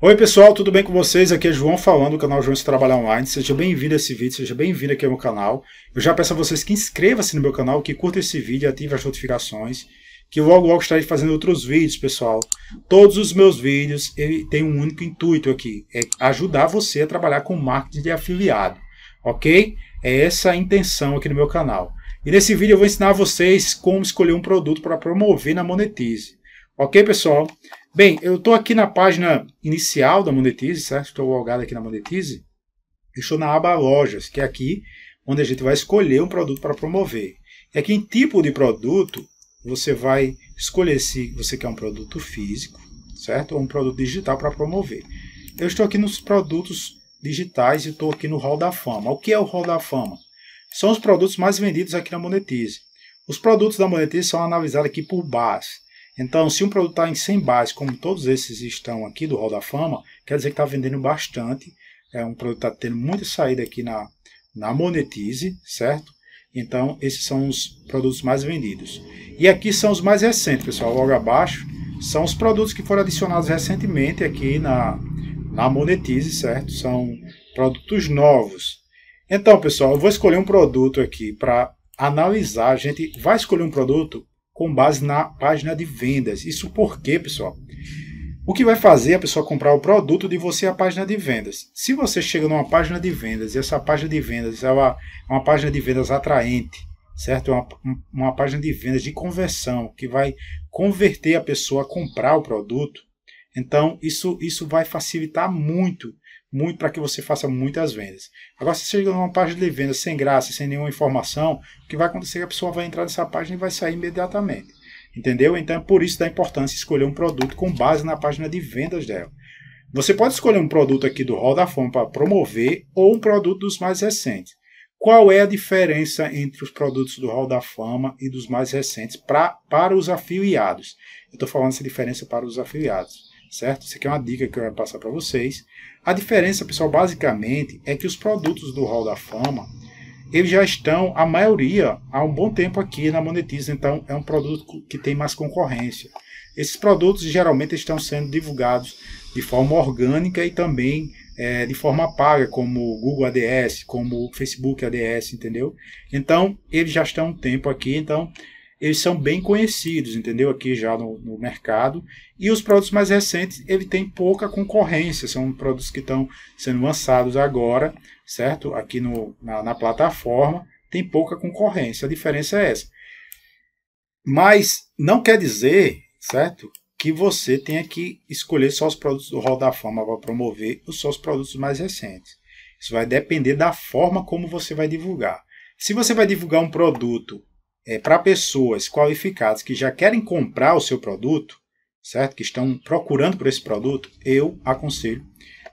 Oi pessoal, tudo bem com vocês? Aqui é João falando do canal João Se Trabalha Online. Seja bem-vindo a esse vídeo, seja bem-vindo aqui ao meu canal. Eu já peço a vocês que inscreva se no meu canal, que curta esse vídeo, ative as notificações, que logo logo estarei fazendo outros vídeos, pessoal. Todos os meus vídeos têm um único intuito aqui, é ajudar você a trabalhar com marketing de afiliado, ok? É essa a intenção aqui no meu canal. E nesse vídeo eu vou ensinar a vocês como escolher um produto para promover na Monetize. Ok, pessoal? Bem, eu estou aqui na página inicial da Monetize, certo? Estou logado aqui na Monetize. estou na aba Lojas, que é aqui onde a gente vai escolher um produto para promover. E aqui em tipo de produto, você vai escolher se você quer um produto físico, certo? Ou um produto digital para promover. Eu estou aqui nos produtos digitais e estou aqui no Hall da Fama. O que é o Hall da Fama? São os produtos mais vendidos aqui na Monetize. Os produtos da Monetize são analisados aqui por base. Então, se um produto está em 100 bases, como todos esses estão aqui do Hall da Fama, quer dizer que está vendendo bastante. É um produto que está tendo muita saída aqui na, na Monetize, certo? Então, esses são os produtos mais vendidos. E aqui são os mais recentes, pessoal, logo abaixo. São os produtos que foram adicionados recentemente aqui na, na Monetize, certo? São produtos novos. Então, pessoal, eu vou escolher um produto aqui para analisar. A gente vai escolher um produto com base na página de vendas. Isso por quê, pessoal? O que vai fazer a pessoa comprar o produto de você é a página de vendas. Se você chega numa página de vendas e essa página de vendas é uma, uma página de vendas atraente, certo? É uma, uma página de vendas de conversão que vai converter a pessoa a comprar o produto. Então, isso, isso vai facilitar muito muito para que você faça muitas vendas. Agora, se você chega numa página de vendas sem graça, sem nenhuma informação, o que vai acontecer é que a pessoa vai entrar nessa página e vai sair imediatamente. Entendeu? Então, é por isso da importância escolher um produto com base na página de vendas dela. Você pode escolher um produto aqui do Hall da Fama para promover ou um produto dos mais recentes. Qual é a diferença entre os produtos do Hall da Fama e dos mais recentes pra, para os afiliados? Eu estou falando essa diferença para os afiliados certo? Isso aqui é uma dica que eu ia passar para vocês. A diferença, pessoal, basicamente é que os produtos do Hall da Fama, eles já estão, a maioria, há um bom tempo aqui na Monetiza, então é um produto que tem mais concorrência. Esses produtos geralmente estão sendo divulgados de forma orgânica e também é, de forma paga, como o Google ADS, como o Facebook ADS, entendeu? Então, eles já estão um tempo aqui, então eles são bem conhecidos, entendeu? Aqui já no, no mercado. E os produtos mais recentes, ele tem pouca concorrência, são produtos que estão sendo lançados agora, certo? Aqui no, na, na plataforma, tem pouca concorrência, a diferença é essa. Mas não quer dizer, certo? Que você tenha que escolher só os produtos do Hall da Fama para promover os seus produtos mais recentes. Isso vai depender da forma como você vai divulgar. Se você vai divulgar um produto é, para pessoas qualificadas que já querem comprar o seu produto, certo? Que estão procurando por esse produto, eu aconselho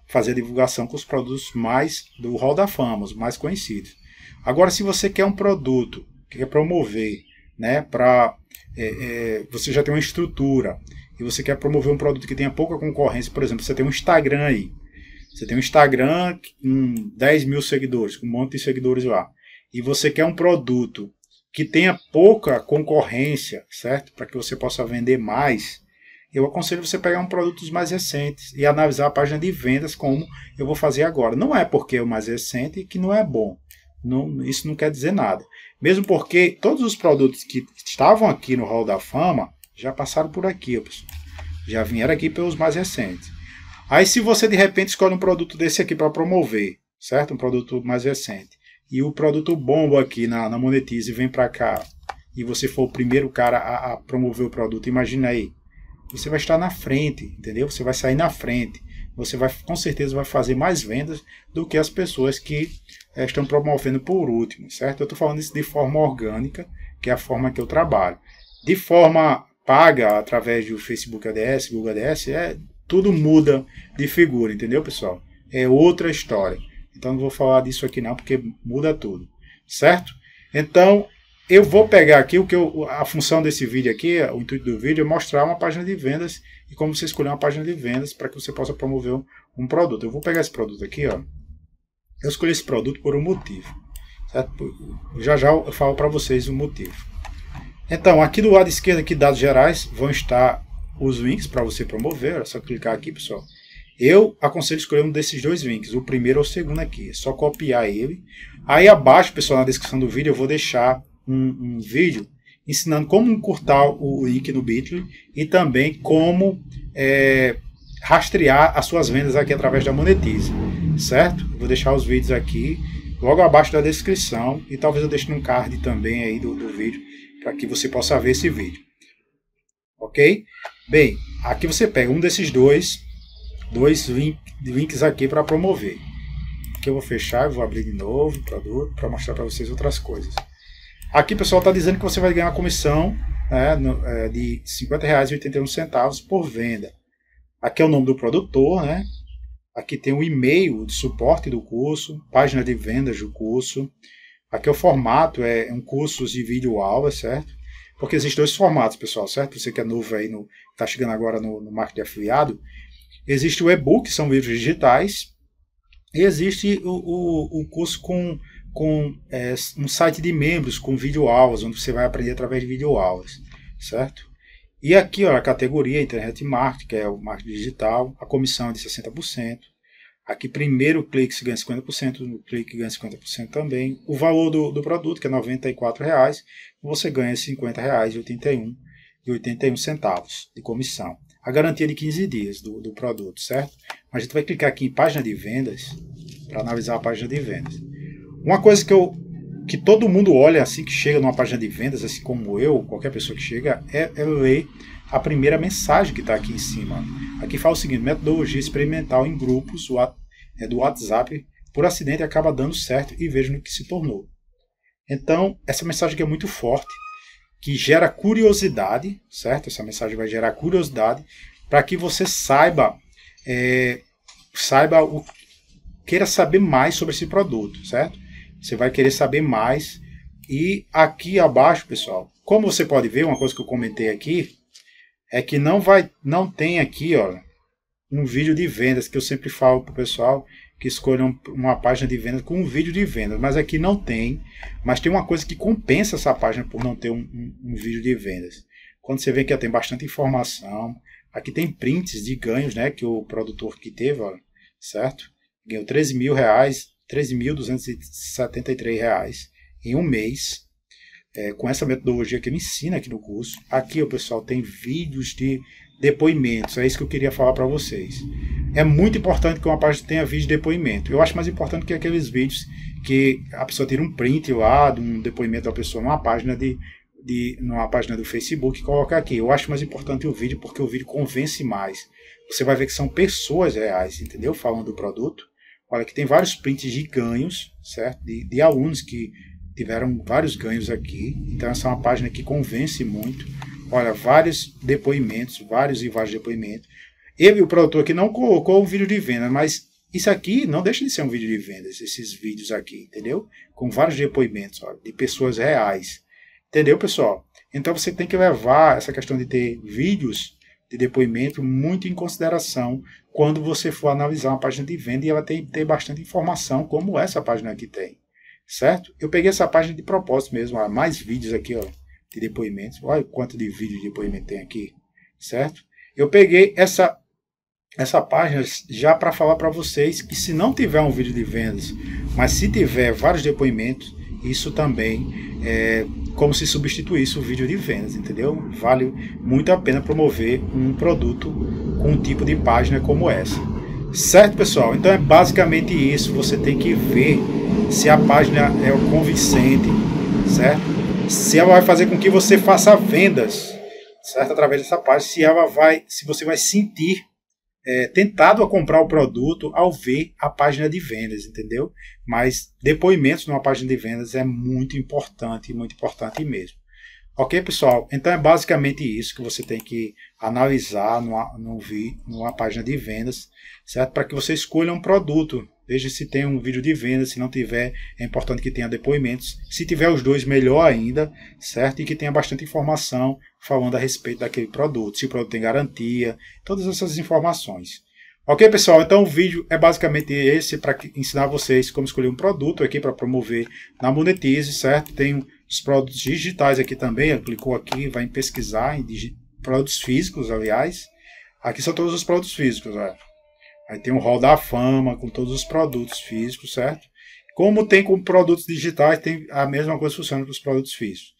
fazer a divulgação com os produtos mais do hall da fama, os mais conhecidos. Agora, se você quer um produto, que quer promover, né? Para é, é, você já tem uma estrutura e você quer promover um produto que tenha pouca concorrência, por exemplo, você tem um Instagram aí, você tem um Instagram com 10 mil seguidores, com um monte de seguidores lá, e você quer um produto que tenha pouca concorrência, certo? Para que você possa vender mais, eu aconselho você pegar um produtos mais recentes e analisar a página de vendas como eu vou fazer agora. Não é porque é o mais recente que não é bom. Não, isso não quer dizer nada. Mesmo porque todos os produtos que estavam aqui no Hall da Fama já passaram por aqui, pessoal. Já vieram aqui pelos mais recentes. Aí se você de repente escolhe um produto desse aqui para promover, certo? Um produto mais recente e o produto bomba aqui na, na Monetize vem para cá e você for o primeiro cara a, a, promover o produto, imagina aí, você vai estar na frente, entendeu? Você vai sair na frente, você vai com certeza vai fazer mais vendas do que as pessoas que é, estão promovendo por último, certo? Eu estou falando isso de forma orgânica, que é a forma que eu trabalho. De forma paga, através do Facebook ADS, Google ADS, é, tudo muda de figura, entendeu, pessoal? É outra história. Então não vou falar disso aqui não, porque muda tudo, certo? Então eu vou pegar aqui o que eu, a função desse vídeo aqui, o intuito do vídeo é mostrar uma página de vendas e como você escolher uma página de vendas para que você possa promover um, um, produto. Eu vou pegar esse produto aqui, ó. Eu escolhi esse produto por um motivo, certo? Já já eu falo para vocês o motivo. Então aqui do lado esquerdo aqui dados gerais vão estar os links para você promover. É só clicar aqui, pessoal. Eu aconselho escolher um desses dois links, o primeiro ou o segundo aqui. É só copiar ele. Aí abaixo, pessoal, na descrição do vídeo, eu vou deixar um, um vídeo ensinando como encurtar o link no Bitly e também como é, rastrear as suas vendas aqui através da Monetize, certo? Vou deixar os vídeos aqui logo abaixo da descrição e talvez eu deixe num card também aí do, do vídeo para que você possa ver esse vídeo, ok? Bem, aqui você pega um desses dois dois links aqui para promover. Aqui eu vou fechar, e vou abrir de novo para mostrar para vocês outras coisas. Aqui, pessoal, está dizendo que você vai ganhar uma comissão né, no, é, de R$ 50,81 por venda. Aqui é o nome do produtor, né? Aqui tem o e-mail de suporte do curso, página de vendas do curso. Aqui é o formato, é um curso de vídeo aula, certo? Porque existem dois formatos, pessoal, certo? Você que é novo aí, está chegando agora no, no marketing afiliado, Existe o e-book, são livros digitais. E existe o, o, o curso com, com é, um site de membros, com videoaulas, onde você vai aprender através de videoaulas, certo? E aqui, ó, a categoria Internet Marketing, que é o marketing digital, a comissão é de 60%. Aqui, primeiro clique ganha 50%, no clique ganha 50% também. O valor do, do produto, que é R$ 94,00, você ganha R$ 50,81 de 81 centavos de comissão a garantia de 15 dias do, do produto, certo? Mas a gente vai clicar aqui em página de vendas para analisar a página de vendas. Uma coisa que eu que todo mundo olha assim que chega numa página de vendas, assim como eu, qualquer pessoa que chega, é, é ler a primeira mensagem que está aqui em cima. Aqui fala o seguinte: metodologia experimental em grupos é do WhatsApp por acidente acaba dando certo e veja no que se tornou. Então, essa mensagem aqui é muito forte que gera curiosidade, certo? Essa mensagem vai gerar curiosidade para que você saiba, é, saiba o, queira saber mais sobre esse produto, certo? Você vai querer saber mais e aqui abaixo, pessoal, como você pode ver, uma coisa que eu comentei aqui é que não vai, não tem aqui, olha, um vídeo de vendas, que eu sempre falo para o pessoal que escolham uma página de vendas com um vídeo de vendas, mas aqui não tem. Mas tem uma coisa que compensa essa página por não ter um, um, um vídeo de vendas. Quando você vê que tem bastante informação, aqui tem prints de ganhos, né? Que o produtor que teve, ó, certo? Ganhou 13 mil reais, 13.273 reais em um mês. É, com essa metodologia que me ensina aqui no curso. Aqui o pessoal tem vídeos de depoimentos. É isso que eu queria falar para vocês. É muito importante que uma página tenha vídeo de depoimento. Eu acho mais importante que aqueles vídeos que a pessoa tira um print lá de um depoimento da pessoa numa página de, de numa página do Facebook e coloca aqui. Eu acho mais importante o vídeo porque o vídeo convence mais. Você vai ver que são pessoas reais, entendeu? Falando do produto. Olha que tem vários prints de ganhos, certo? De, de alunos que tiveram vários ganhos aqui. Então essa é uma página que convence muito. Olha, vários depoimentos, vários e vários depoimentos. Ele, o produtor, que não colocou um vídeo de venda, mas isso aqui não deixa de ser um vídeo de vendas, esses vídeos aqui, entendeu? Com vários depoimentos olha, de pessoas reais. Entendeu, pessoal? Então você tem que levar essa questão de ter vídeos de depoimento muito em consideração quando você for analisar uma página de venda e ela tem que ter bastante informação, como essa página aqui tem. Certo? Eu peguei essa página de propósito mesmo, ó, mais vídeos aqui, ó de depoimentos. Olha o quanto de vídeo de depoimento tem aqui, certo? Eu peguei essa essa página já para falar para vocês que se não tiver um vídeo de vendas, mas se tiver vários depoimentos, isso também é como se substituísse o vídeo de vendas, entendeu? Vale muito a pena promover um produto com um tipo de página como essa. Certo, pessoal? Então é basicamente isso. Você tem que ver se a página é convincente, certo? se ela vai fazer com que você faça vendas, certo? Através dessa página, se ela vai, se você vai sentir é, tentado a comprar o produto ao ver a página de vendas, entendeu? Mas depoimentos numa página de vendas é muito importante, muito importante mesmo. Ok, pessoal? Então é basicamente isso que você tem que analisar numa, numa, numa página de vendas, certo? Para que você escolha um produto Veja se tem um vídeo de venda, se não tiver, é importante que tenha depoimentos. Se tiver os dois, melhor ainda, certo? E que tenha bastante informação falando a respeito daquele produto, se o produto tem garantia, todas essas informações. Ok, pessoal? Então o vídeo é basicamente esse para ensinar vocês como escolher um produto aqui para promover na Monetize, certo? Tem os produtos digitais aqui também, clicou aqui, vai em pesquisar, em produtos físicos, aliás. Aqui são todos os produtos físicos, olha. Aí tem um rol da fama com todos os produtos físicos, certo? Como tem com produtos digitais, tem a mesma coisa funciona para os produtos físicos.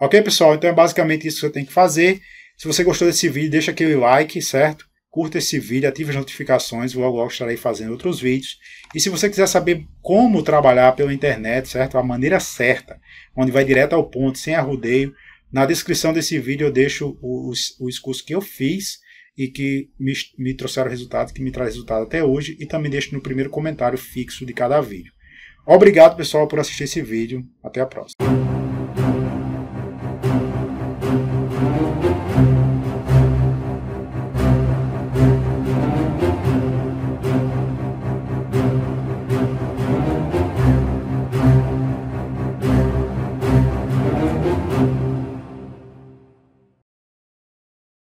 Ok, pessoal? Então é basicamente isso que você tem que fazer. Se você gostou desse vídeo, deixa aquele like, certo? Curta esse vídeo, ative as notificações, logo logo estarei fazendo outros vídeos. E se você quiser saber como trabalhar pela internet, certo? A maneira certa, onde vai direto ao ponto, sem arrudeio, na descrição desse vídeo eu deixo os, os cursos que eu fiz e que me, me trouxeram resultado, que me traz resultado até hoje, e também deixo no primeiro comentário fixo de cada vídeo. Obrigado, pessoal, por assistir esse vídeo. Até a próxima.